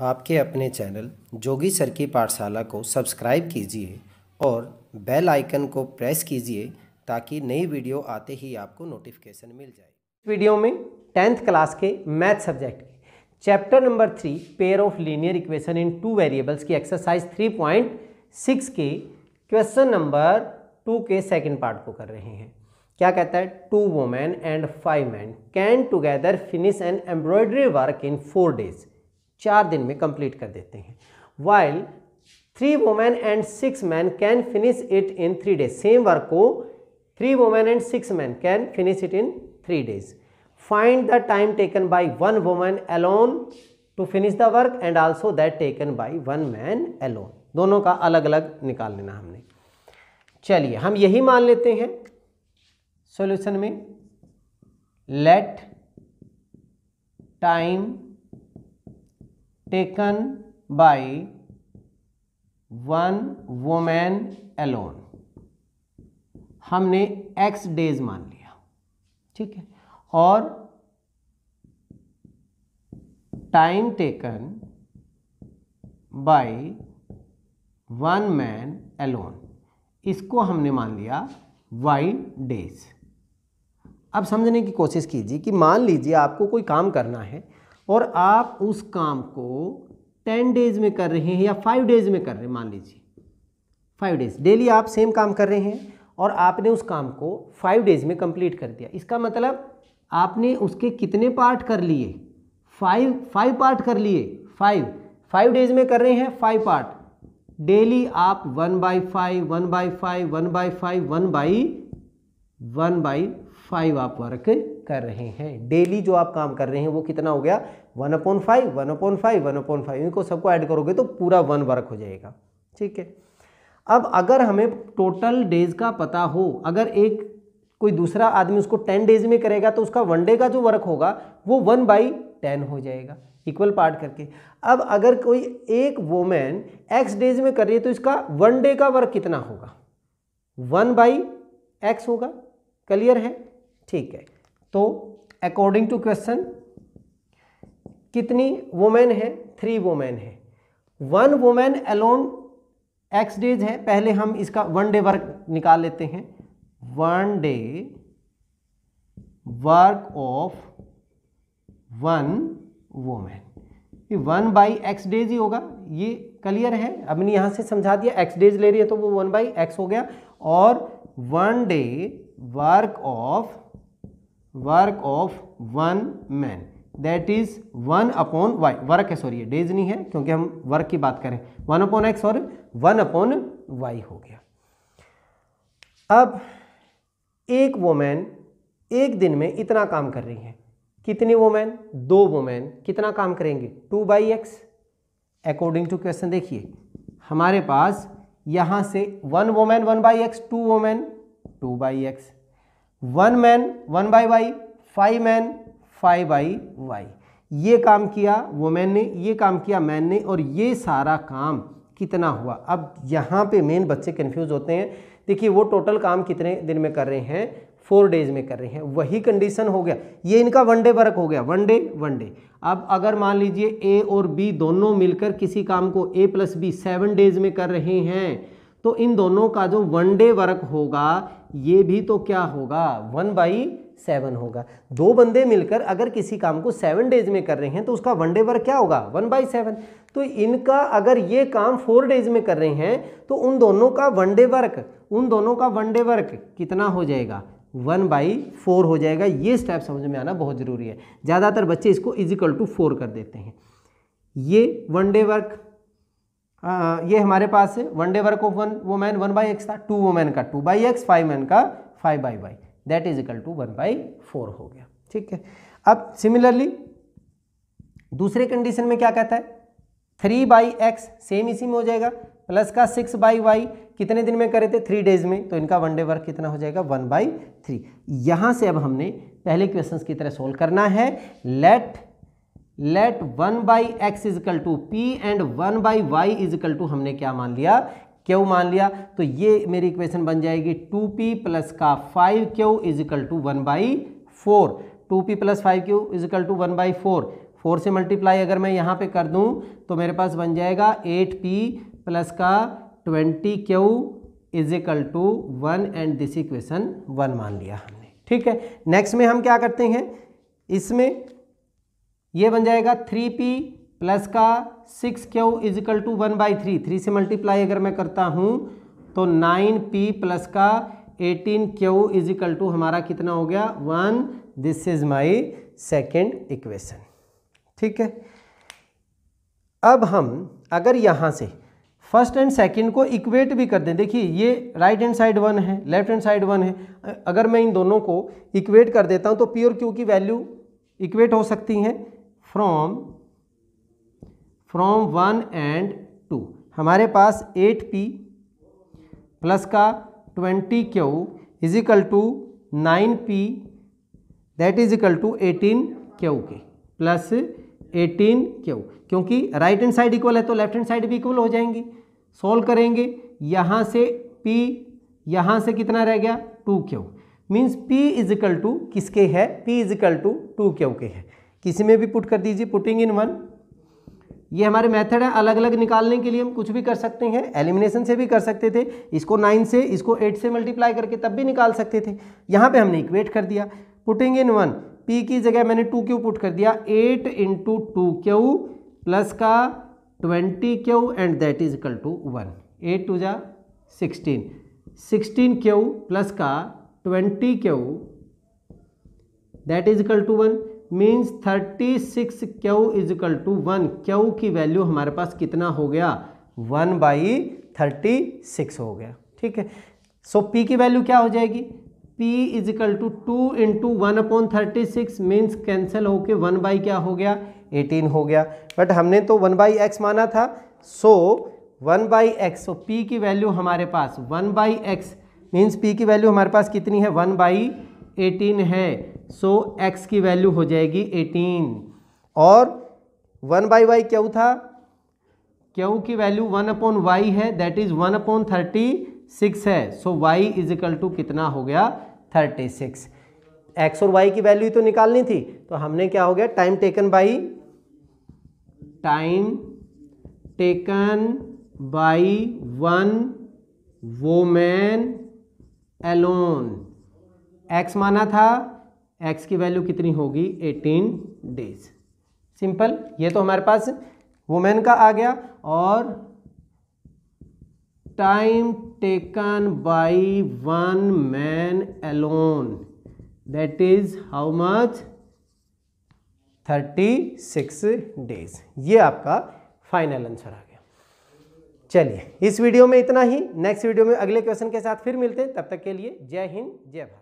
आपके अपने चैनल जोगी सर की पाठशाला को सब्सक्राइब कीजिए और बेल आइकन को प्रेस कीजिए ताकि नई वीडियो आते ही आपको नोटिफिकेशन मिल जाए इस वीडियो में टेंथ क्लास के मैथ सब्जेक्ट के chapter number three pair of linear equation in two variables की एक्सरसाइज थ्री पॉइंट सिक्स के क्वेश्चन नंबर टू के सेकेंड पार्ट को कर रहे हैं क्या कहता है two women and five man can together finish and embroidery work in four days चार दिन में कंप्लीट कर देते हैं while three women and six man can finish it in three days same work को three women and six man can finish it in three days find the time taken by one women alone to finish the work and also that taken by one man alone दोनों का अलग अलग निकाल लेना हमने चलिए हम यही मान लेते हैं सोल्यूशन में let time taken by one woman alone हमने x days मान लिया ठीक है और time taken by one man alone इसको हमने मान लिया y days अब समझने की कोशिश कीजिए कि मान लीजिए आपको कोई काम करना है और आप उस काम को टेन डेज में कर रहे हैं या फाइव डेज में कर रहे हैं मान लीजिए फाइव डेज डेली आप सेम काम कर रहे हैं और आपने उस काम को फाइव डेज में कंप्लीट कर दिया इसका मतलब आपने उसके कितने पार्ट कर लिए फाइव फाइव पार्ट कर लिए फाइव फाइव डेज में कर रहे हैं फाइव पार्ट डेली आप one by five one by five one by five one by one by five आप वर्क कर रहे हैं डेली जो आप काम कर रहे हैं वो कितना हो गया one upon five one upon five one upon five इनको सबको ऐड करोगे तो पूरा वन वर्क हो जाएगा ठीक है अब अगर हमें टोटल डेज का पता हो अगर एक कोई दूसरा आदमी उसको टेन डेज में करेगा तो उसका वन डे का जो वर्क होगा वो वन बाई टेन हो जाएगा इक्वल पार्ट करके अब अगर कोई एक वोमेन एक्स डेज में कर रही है तो इसका वन डे का वर्क कितना होगा वन बाई एक्स होगा क्लियर है ठीक है तो अकॉर्डिंग टू क्वेश्चन कितनी वोमेन है थ्री वोमेन है one women alone X days है पहले हम इसका वन डे वर्क निकाल लेते हैं one day work of one women ये वन बाई एक्स डेज ही होगा ये क्लियर है अब मैंने से समझा दिया एक्स डेज ले रही है तो वो वन बाई एक्स हो गया और one day work of work of one man that is one upon Y work है सॉरी डेज नहीं है क्योंकि हम वर्क की बात करें वन अपॉन एक्स और वन अपॉन वाई हो गया अब एक वोमैन एक दिन में इतना काम कर रही है कितनी वोमैन दो वोमैन कितना काम करेंगे two by X according to question देखिए हमारे पास यहां से one woman one by X two woman two by X one man one by Y five man five by Y ये काम किया मैन ने ये काम किया मैन ने और ये सारा काम कितना हुआ अब यहाँ पे मेन बच्चे कन्फ्यूज होते हैं देखिए वो टोटल काम कितने दिन में कर रहे हैं फोर डेज में कर रहे हैं वही कंडीशन हो गया ये इनका वन डे वर्क हो गया वन डे वन डे अब अगर मान लीजिए ए और बी दोनों मिलकर किसी काम को A plus B seven days में कर रहे हैं तो इन दोनों का जो वन डे वर्क होगा ये भी तो क्या होगा वन बाई सेवन होगा दो बंदे मिलकर अगर किसी काम को सेवन डेज में कर रहे हैं तो उसका वन डे वर्क क्या होगा वन बाई सेवन तो इनका अगर ये काम फोर डेज में कर रहे हैं तो उन दोनों का वन डे वर्क उन दोनों का वन डे वर्क कितना हो जाएगा वन बाई फोर हो जाएगा ये स्टेप समझ में आना बहुत ज़रूरी है ज़्यादातर बच्चे इसको इजिकल टू फोर कर देते हैं ये वन डे वर्क ये हमारे पास है one day work of one woman one by X था टू वोमैन का two by X five man का five by Y that is equal to one by four हो गया ठीक है अब सिमिलरली दूसरे कंडीशन में क्या कहता है थ्री बाई एक्स सेम इसी में हो जाएगा प्लस का सिक्स बाई वाई कितने दिन में करे थे थ्री डेज में तो इनका वन डे वर्क कितना हो जाएगा वन बाई थ्री यहाँ से अब हमने पहले क्वेश्चन की तरह सोल्व करना है let let one by X equal to P and one by Y equal to हमने क्या मान लिया क्यू मान लिया तो ये मेरी इक्वेशन बन जाएगी टू पी प्लस का five Q equal to one by four two P plus five Q equal to one by four four से मल्टीप्लाई अगर मैं यहाँ पे कर दूँ तो मेरे पास बन जाएगा एट पी प्लस का twenty Q equal to one and this equation one मान लिया हमने ठीक है नेक्स्ट में हम क्या करते हैं इसमें ये बन जाएगा थ्री पी प्लस का six Q equal to one by three three से मल्टीप्लाई अगर मैं करता हूँ तो नाइन पी प्लस का एटीन क्यू इजिकल टू हमारा कितना हो गया one this is my second equation ठीक है अब हम अगर यहाँ से फर्स्ट एंड सेकेंड को इक्वेट भी कर दें देखिए ये राइट हैंड साइड वन है लेफ्ट हैंड साइड वन है अगर मैं इन दोनों को इक्वेट कर देता हूँ तो प्योर और क्यू की वैल्यू इक्वेट हो सकती हैं from from one and two हमारे पास एट पी प्लस का twenty Q is equal to nine P that is equal to eighteen Q के प्लस एटीन क्यू क्योंकि राइट हैंड साइड इक्वल है तो लेफ्ट हैंड साइड भी equal हो जाएंगे सोल्व करेंगे यहाँ से p यहाँ से कितना रह गया two Q means p is two किसके है p is to two Q के है किसी में भी पुट कर दीजिए पुटिंग इन वन ये हमारे मेथड है अलग अलग निकालने के लिए हम कुछ भी कर सकते हैं एलिमिनेशन से भी कर सकते थे इसको नाइन से इसको एट से मल्टीप्लाई करके तब भी निकाल सकते थे यहाँ पे हमने इक्वेट कर दिया पुटिंग इन वन पी की जगह मैंने टू क्यू पुट कर दिया eight into two Q plus का twenty Q and that is equal to one eight two जा सिक्सटीन सिक्सटीन क्यू प्लस का twenty Q that is equal to one means thirty six Q equal to one Q की value हमारे पास कितना हो गया one by thirty six हो गया ठीक है सो so, पी की वैल्यू क्या हो जाएगी P equal to two into one upon thirty six means cancel होके वन बाई क्या हो गया एटीन हो गया बट हमने तो वन बाई एक्स माना था so one by X so P की वैल्यू हमारे पास one by X means P की वैल्यू हमारे पास कितनी है वन बाई एटीन है सो x की वैल्यू हो जाएगी 18 और वन बाई वाई क्यू था क्यू की वैल्यू वन अपॉन वाई है that is one upon thirty six है so so, y is equal to कितना हो गया थर्टी सिक्स एक्स और वाई की वैल्यू तो निकालनी थी तो हमने क्या हो गया time taken by time taken by one women alone X माना था एक्स की वैल्यू कितनी होगी एटीन डेज सिंपल ये तो हमारे पास वुमेन का आ गया और time taken by one man alone that is how much thirty six days ये आपका फाइनल आंसर आ गया चलिए इस वीडियो में इतना ही नेक्स्ट वीडियो में अगले क्वेश्चन के साथ फिर मिलते हैं तब तक के लिए जय हिंद जय भारत